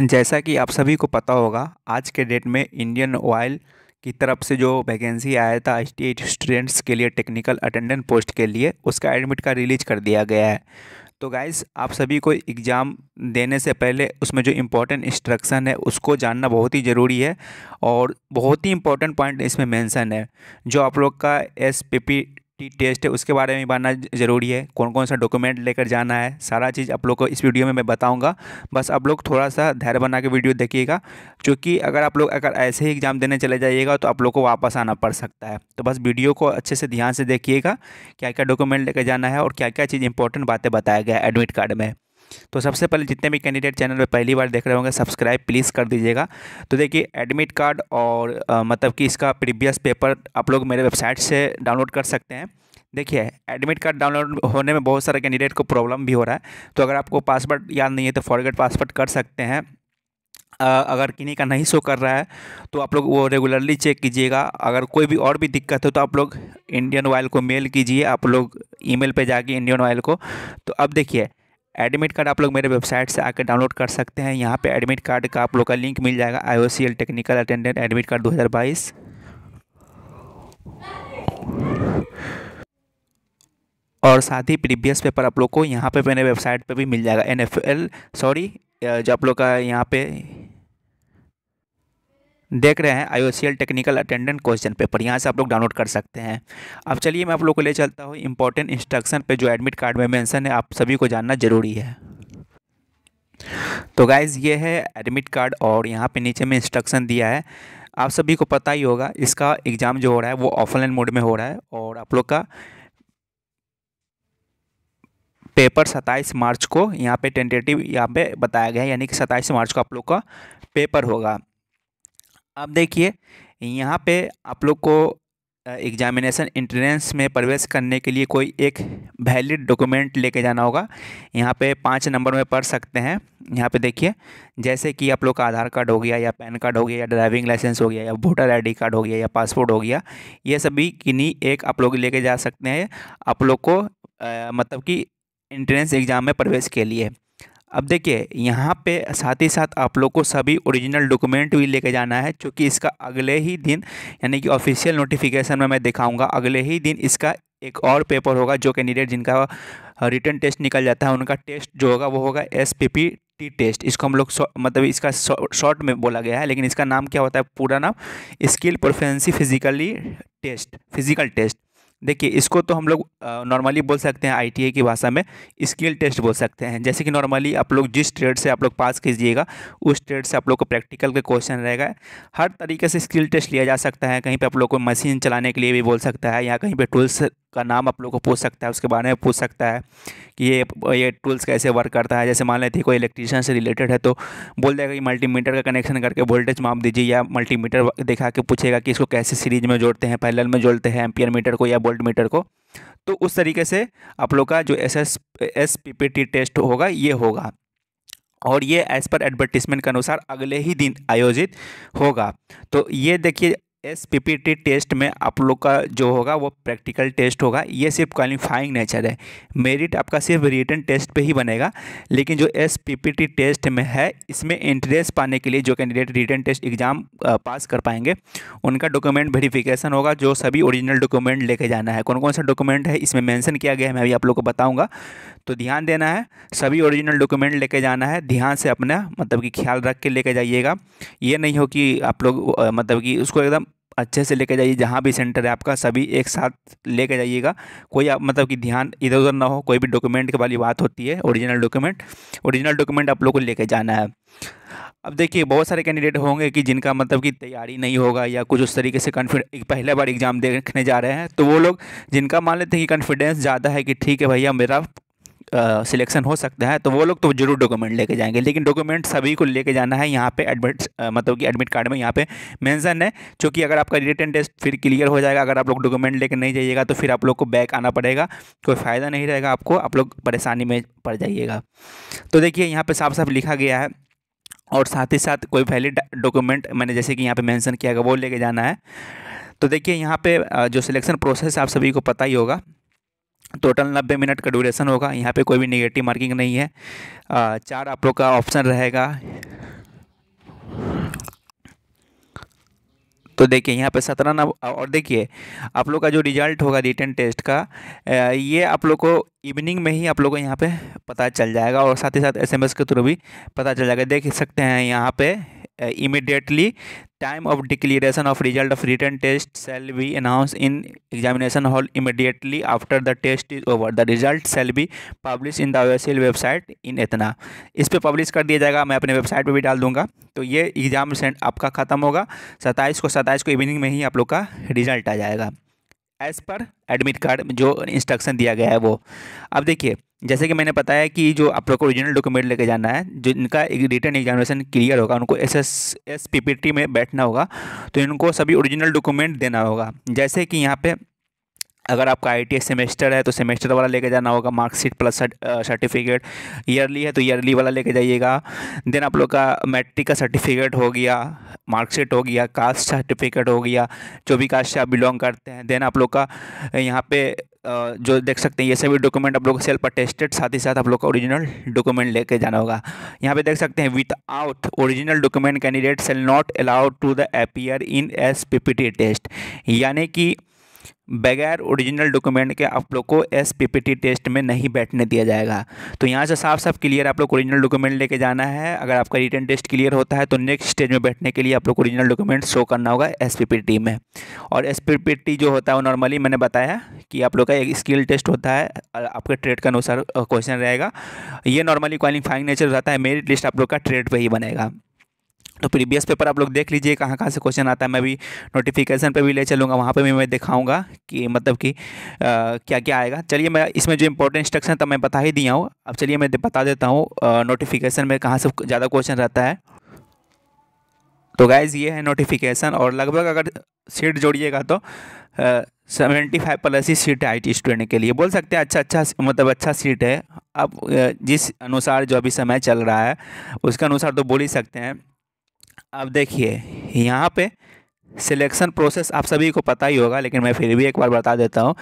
जैसा कि आप सभी को पता होगा आज के डेट में इंडियन ऑयल की तरफ से जो वैकेंसी आया था एस स्टूडेंट्स के लिए टेक्निकल अटेंडेंट पोस्ट के लिए उसका एडमिट कार्ड रिलीज कर दिया गया है तो गाइस आप सभी को एग्ज़ाम देने से पहले उसमें जो इम्पोर्टेंट इंस्ट्रक्शन है उसको जानना बहुत ही ज़रूरी है और बहुत ही इम्पोर्टेंट पॉइंट इसमें मेंशन है जो आप लोग का S P P T test है उसके बारे में बनना ज़रूरी है कौन कौन सा डॉक्यूमेंट लेकर जाना है सारा चीज़ आप लोग को इस वीडियो में मैं बताऊंगा बस आप लोग थोड़ा सा धैर्य बना के वीडियो देखिएगा क्योंकि अगर आप लोग अगर ऐसे ही एग्ज़ाम देने चले जाइएगा तो आप लोग को वापस आना पड़ सकता है तो बस वीडियो को अच्छे से ध्यान से देखिएगा क्या क्या डॉक्यूमेंट लेकर जाना है और क्या क्या चीज़ इंपॉर्टेंट बातें बताया गया एडमिट कार्ड में तो सबसे पहले जितने भी कैंडिडेट चैनल पर पहली बार देख रहे होंगे सब्सक्राइब प्लीज़ कर दीजिएगा तो देखिए एडमिट कार्ड और आ, मतलब कि इसका प्रीवियस पेपर आप लोग मेरे वेबसाइट से डाउनलोड कर सकते हैं देखिए एडमिट कार्ड डाउनलोड होने में बहुत सारे कैंडिडेट को प्रॉब्लम भी हो रहा है तो अगर आपको पासवर्ड याद नहीं है तो फॉरगेट पासवर्ड कर सकते हैं अगर किन्हीं का नहीं शो कर रहा है तो आप लोग वो रेगुलरली चेक कीजिएगा अगर कोई भी और भी दिक्कत हो तो आप लोग इंडियन ऑयल को मेल कीजिए आप लोग ईमेल पे जाके इंडियन ऑयल को तो अब देखिए एडमिट कार्ड आप लोग मेरे वेबसाइट से आकर डाउनलोड कर सकते हैं यहाँ पे एडमिट कार्ड का आप लोग का लिंक मिल जाएगा I technical attendant admit card 2022 और साथ ही प्रीवियस पेपर आप लोग को यहाँ पे मेरे वेबसाइट पे भी मिल जाएगा एन सॉरी जो आप लोग का यहाँ पे देख रहे हैं I technical attendant question paper यहाँ से आप लोग डाउनलोड कर सकते हैं अब चलिए मैं आप लोग को ले चलता हूँ इंपॉर्टेंट इंस्ट्रक्शन पे जो एडमिट कार्ड में मेंशन है आप सभी को जानना ज़रूरी है तो गाइज़ ये है एडमिट कार्ड और यहाँ पे नीचे में इंस्ट्रक्शन दिया है आप सभी को पता ही होगा इसका एग्ज़ाम जो हो रहा है वो ऑफलाइन मोड में हो रहा है और आप लोग का पेपर सत्ताईस मार्च को यहाँ पे टेंटेटिव यहाँ पे बताया गया है यानी कि सत्ताईस मार्च को आप लोग का पेपर होगा अब देखिए यहाँ पे आप लोग को एग्जामिनेशन इंट्रेंस में प्रवेश करने के लिए कोई एक वैलिड डॉक्यूमेंट लेके जाना होगा यहाँ पे पाँच नंबर में पढ़ सकते हैं यहाँ पे देखिए जैसे कि आप लोग का आधार कार्ड हो गया या पैन कार्ड हो गया या ड्राइविंग लाइसेंस हो गया या वोटर आईडी कार्ड हो गया या पासपोर्ट हो गया ये सभी किन्हीं एक आप लोग लेके जा सकते हैं आप लोग को आ, मतलब कि इंट्रेंस एग्ज़ाम में प्रवेश के लिए अब देखिए यहाँ पे साथ ही साथ आप लोग को सभी ओरिजिनल डॉक्यूमेंट भी लेके जाना है क्योंकि इसका अगले ही दिन यानी कि ऑफिशियल नोटिफिकेशन में मैं दिखाऊंगा अगले ही दिन इसका एक और पेपर होगा जो कैंडिडेट जिनका रिटर्न टेस्ट निकल जाता है उनका टेस्ट जो होगा वो होगा S P P T test इसको हम लोग मतलब इसका शॉर्ट में बोला गया है लेकिन इसका नाम क्या होता है पूरा नाम skill proficiency physically test physical test देखिए इसको तो हम लोग नॉर्मली बोल सकते हैं आईटीए की भाषा में स्किल टेस्ट बोल सकते हैं जैसे कि नॉर्मली आप लोग जिस ट्रेड से आप लोग पास कीजिएगा उस ट्रेड से आप लोग को प्रैक्टिकल का क्वेश्चन रहेगा हर तरीके से स्किल टेस्ट लिया जा सकता है कहीं पे आप लोग को मशीन चलाने के लिए भी बोल सकता है या कहीं पे टूल्स उसका नाम आप लोग को पूछ सकता है उसके बारे में पूछ सकता है कि ये ये टूल्स कैसे वर्क करता है जैसे मान लेते कोई इलेक्ट्रीशियन से रिलेटेड है तो बोल देगा कि मल्टीमीटर का कनेक्शन करके वोल्टेज माप दीजिए या मल्टीमीटर दिखा के पूछेगा कि इसको कैसे सीरीज में जोड़ते हैं पैरेलल में जोड़ते हैं एम्पियर मीटर को या वोल्ट मीटर को तो उस तरीके से आप लोग का जो S S S P P T test होगा ये होगा और ये एज पर एडवर्टीजमेंट के अनुसार अगले ही दिन आयोजित होगा तो ये देखिए S P P T test में आप लोग का जो होगा वो प्रैक्टिकल टेस्ट होगा ये सिर्फ क्वालिफाइंग नेचर है मेरिट आपका सिर्फ रिटर्न टेस्ट पे ही बनेगा लेकिन जो S P P T test में है इसमें इंटरेस्ट पाने के लिए जो candidate written test exam pass कर पाएंगे उनका डॉक्यूमेंट वेरिफिकेशन होगा जो सभी ओरिजिनल डॉक्यूमेंट लेके जाना है कौन कौन सा डॉक्यूमेंट है इसमें मैंसन किया गया है मैं अभी आप लोग को बताऊँगा तो ध्यान देना है सभी ओरिजिनल डॉक्यूमेंट लेके जाना है ध्यान से अपना मतलब कि ख्याल रख के लेके जाइएगा ये नहीं हो कि आप लोग मतलब कि उसको एकदम अच्छे से लेके जाइए जहाँ भी सेंटर है आपका सभी एक साथ लेके जाइएगा कोई आप मतलब कि ध्यान इधर उधर ना हो कोई भी डॉक्यूमेंट के वाली बात होती है ओरिजिनल डॉक्यूमेंट ओरिजिनल डॉक्यूमेंट आप लोग को लेके जाना है अब देखिए बहुत सारे कैंडिडेट होंगे कि जिनका मतलब कि तैयारी नहीं होगा या कुछ उस तरीके से कॉन्फिडेंस पहले बार एग्ज़ाम देखने जा रहे हैं तो वो लोग जिनका मान लेते हैं कि कॉन्फिडेंस ज़्यादा है कि ठीक है भैया मेरा सिलेक्शन हो सकता है तो वो लोग तो जरूर डॉक्यूमेंट लेके जाएंगे लेकिन डॉक्यूमेंट सभी को लेके जाना है यहाँ पे एडमिट मतलब कि एडमिट कार्ड में यहाँ पे मेंशन है क्योंकि अगर आपका रिटर्न टेस्ट फिर क्लियर हो जाएगा अगर आप लोग डॉक्यूमेंट लेकर नहीं जाइएगा तो फिर आप लोग को बैक आना पड़ेगा कोई फ़ायदा नहीं रहेगा आपको आप लोग परेशानी में पड़ जाइएगा तो देखिए यहाँ पर साफ साफ लिखा गया है और साथ ही साथ कोई वैलिड डॉक्यूमेंट मैंने जैसे कि यहाँ पर मैंसन किया गया वो लेके जाना है तो देखिए यहाँ पे जो सिलेक्शन प्रोसेस आप सभी को पता ही होगा टोटल नब्बे मिनट का ड्यूरेशन होगा यहाँ पे कोई भी निगेटिव मार्किंग नहीं है चार आप लोग का ऑप्शन रहेगा तो देखिए यहाँ पे सत्रह न और देखिए आप लोग का जो रिजल्ट होगा रिटर्न टेस्ट का ये आप लोग को इवनिंग में ही आप लोग को यहाँ पे पता चल जाएगा और साथ ही साथ एसएमएस के थ्रू भी पता चल जाएगा देख सकते हैं यहाँ पे immediately time of declaration of result of written test shall be announce in examination hall immediately after the test is over the result shall be publish in the website इन इतना इस पर पब्लिश कर दिया जाएगा मैं अपने वेबसाइट पर भी डाल दूंगा तो ये एग्जाम सेंट आपका खत्म होगा सत्ताईस को सत्ताईस को इवनिंग में ही आप लोग का रिजल्ट आ जाएगा एज़ पर एडमिट कार्ड जो इंस्ट्रक्शन दिया गया है वो अब देखिए जैसे कि मैंने बताया कि जो आप लोग को ओरिजिनल डॉक्यूमेंट लेके जाना है जो इनका रिटर्न एग्जामिनेशन क्लियर होगा उनको S S S P P T में बैठना होगा तो इनको सभी ओरिजिनल डॉक्यूमेंट देना होगा जैसे कि यहाँ पे अगर आपका आई सेमेस्टर है तो सेमेस्टर वाला लेके जाना होगा मार्कशीट प्लस सर्टिफिकेट ईयरली है तो ईयरली वाला लेके जाइएगा देन आप लोग का मैट्रिक का सर्टिफिकेट हो गया मार्कशीट हो गया कास्ट सर्टिफिकेट हो गया जो भी कास्ट से आप बिलोंग करते हैं देन आप लोग का यहाँ पे जो देख सकते हैं ये सभी डॉक्यूमेंट आप लोग का सेल्फ अटेस्टेड साथ ही साथ आप लोग का ओरिजिनल डॉक्यूमेंट लेके जाना होगा यहाँ पे देख सकते हैं without original document candidate shall not allowed to the appear in S P test यानी कि बगैर ओरिजिनल डॉक्यूमेंट के आप लोग को एस टेस्ट में नहीं बैठने दिया जाएगा तो यहाँ से साफ साफ क्लियर आप लोग ओरिजिनल डॉक्यूमेंट लेके जाना है अगर आपका रिटर्न टेस्ट क्लियर होता है तो नेक्स्ट स्टेज में बैठने के लिए आप लोग ओरिजिनल डॉक्यूमेंट शो करना होगा एस में और एस जो होता है वो नॉर्मली मैंने बताया कि आप लोग का एक स्किल टेस्ट होता है आपके ट्रेड के अनुसार क्वेश्चन रहेगा ये नॉर्मली क्वालिफाइंग नेचर रहता है मेरिट लिस्ट आप लोग का ट्रेड पर ही बनेगा तो प्रीवियस पेपर आप लोग देख लीजिए कहाँ कहाँ से क्वेश्चन आता है मैं भी नोटिफिकेशन पे भी ले चलूँगा वहाँ पे भी मैं दिखाऊंगा कि मतलब कि क्या क्या आएगा चलिए मैं इसमें जो इंपॉर्टेंट इंस्ट्रक्शन था मैं बता ही दिया हूँ अब चलिए मैं बता देता हूँ नोटिफिकेशन में कहाँ से ज़्यादा क्वेश्चन रहता है तो गाइज़ ये है नोटिफिकेशन और लगभग अगर सीट जोड़िएगा तो सेवेंटी फाइव प्लस ही सीट है आई स्टूडेंट के लिए बोल सकते हैं अच्छा अच्छा मतलब अच्छा सीट है अब जिस अनुसार जो अभी समय चल रहा है उसके अनुसार तो बोल ही सकते हैं अब देखिए यहाँ पे सिलेक्शन प्रोसेस आप सभी को पता ही होगा लेकिन मैं फिर भी एक बार बता देता हूँ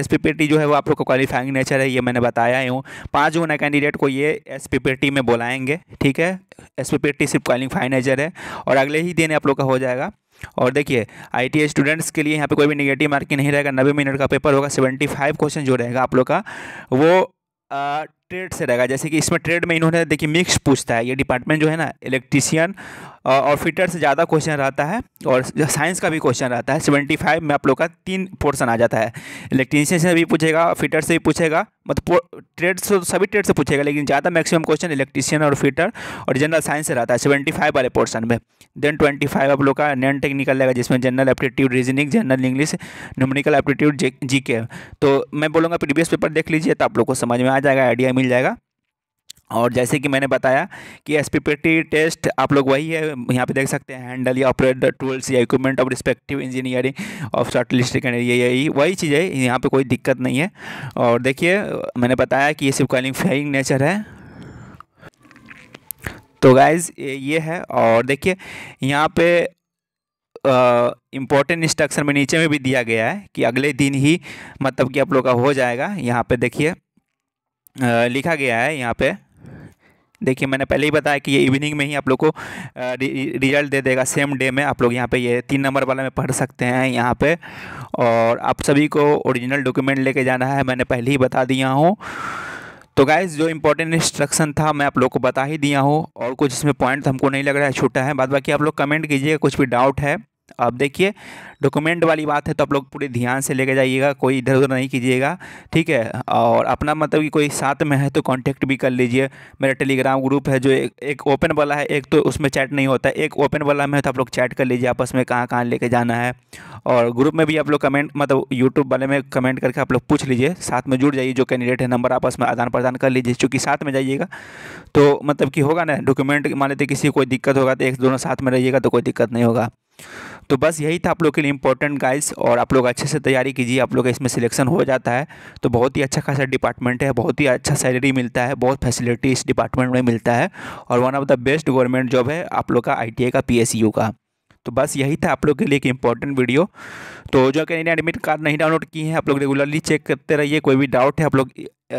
एस जो है वो आप लोग को क्वालिफाइंग नेचर है ये मैंने बताया ही हूँ पाँच गुना कैंडिडेट को ये एस में बुलाएंगे ठीक है एस सिर्फ क्वालिफाइंग नेचर है और अगले ही दिन आप लोग का हो जाएगा और देखिए टी स्टूडेंट्स के लिए यहाँ पर कोई भी निगेटिव मार्किंग नहीं रहेगा नब्बे मिनट का पेपर होगा सेवेंटी फाइव क्वेश्चन जो रहेगा आप लोग का वो ट्रेड से रहेगा जैसे कि इसमें ट्रेड में इन्होंने देखिए मिक्स पूछता है ये डिपार्टमेंट जो है ना इलेक्ट्रीशियन और फिटर से ज़्यादा क्वेश्चन रहता है और साइंस का भी क्वेश्चन रहता है सेवेंटी फाइव में आप लोग का तीन पोर्सन आ जाता है इलेक्ट्रीशियन से भी पूछेगा फिटर से भी पूछेगा मतलब ट्रेड से सभी ट्रेड से पूछेगा लेकिन ज़्यादा मैक्सिमम क्वेश्चन इलेक्ट्रीशियन और फिटर और जनरल साइंस से रहता है सेवेंटी फाइव वाले पोर्सन में देन ट्वेंटी फाइव आप लोग का नैन टेक्निकल रहेगा जिसमें general aptitude reasoning general English numerical aptitude G K तो मैं बोलूँगा प्रीवियस पेपर देख लीजिए तो आप लोग को समझ में आ जाएगा आइडिया मिल जाएगा और जैसे कि मैंने बताया कि एस टेस्ट आप लोग वही है यहाँ पे देख सकते हैं हैंडल या ऑपरेटर टूल्स या equipment of respective engineering of shortlist ये यही वही चीज़ है यहाँ पे कोई दिक्कत नहीं है और देखिए मैंने बताया कि ये सिर्फ क्वालिफाइंग नेचर है तो गाइज ये है और देखिए यहाँ पे इम्पोर्टेंट इंस्ट्रक्शन में नीचे में भी दिया गया है कि अगले दिन ही मतलब कि आप लोग का हो जाएगा यहाँ पे देखिए लिखा गया है यहाँ पे देखिए मैंने पहले ही बताया कि ये इवनिंग में ही आप लोग को रिजल्ट दे देगा सेम डे में आप लोग यहाँ पे ये तीन नंबर वाला में पढ़ सकते हैं यहाँ पे और आप सभी को ओरिजिनल डॉक्यूमेंट लेके जाना है मैंने पहले ही बता दिया हूँ तो गाइज जो इंपॉर्टेंट इंस्ट्रक्शन था मैं आप लोग को बता ही दिया हूँ और कुछ इसमें पॉइंट हमको नहीं लग रहा है छोटा है बाद बाकी आप लोग कमेंट कीजिए कुछ भी डाउट है अब देखिए डॉक्यूमेंट वाली बात है तो आप लोग पूरे ध्यान से लेके जाइएगा कोई इधर उधर नहीं कीजिएगा ठीक है और अपना मतलब कि कोई साथ में है तो कांटेक्ट भी कर लीजिए मेरा टेलीग्राम ग्रुप है जो एक, एक ओपन वाला है एक तो उसमें चैट नहीं होता है एक ओपन वाला में है तो आप लोग चैट कर लीजिए आपस में कहाँ कहाँ लेके जाना है और ग्रुप में भी आप लोग कमेंट मतलब यूट्यूब वाले में कमेंट करके आप लोग पूछ लीजिए साथ में जुड़ जाइए जो कैंडिडेट है नंबर आपस में आदान प्रदान कर लीजिए चूँकि साथ में जाइएगा तो मतलब कि होगा ना डॉक्यूमेंट मान लेते किसी कोई दिक्कत होगा तो एक दोनों साथ में रहिएगा तो कोई दिक्कत नहीं होगा तो बस यही था आप लोग के लिए इंपॉर्टेंट गाइस और आप लोग अच्छे से तैयारी कीजिए आप लोग का इसमें सिलेक्शन हो जाता है तो बहुत ही अच्छा खासा डिपार्टमेंट है बहुत ही अच्छा सैलरी मिलता है बहुत फैसिलिटी इस डिपार्टमेंट में मिलता है और one of the best government job है आप लोग का आई का पी का तो बस यही था आप लोग के लिए एक इंपॉर्टेंट वीडियो तो जो इन्हें एडमिट कार्ड नहीं डाउनलोड किए हैं आप लोग रेगुलरली चेक करते रहिए कोई भी डाउट है आप लोग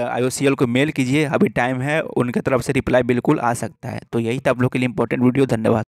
आई को मेल कीजिए अभी टाइम है उनके तरफ से रिप्लाई बिल्कुल आ सकता है तो यही था आप लोग के लिए इंपॉर्टेंट वीडियो धन्यवाद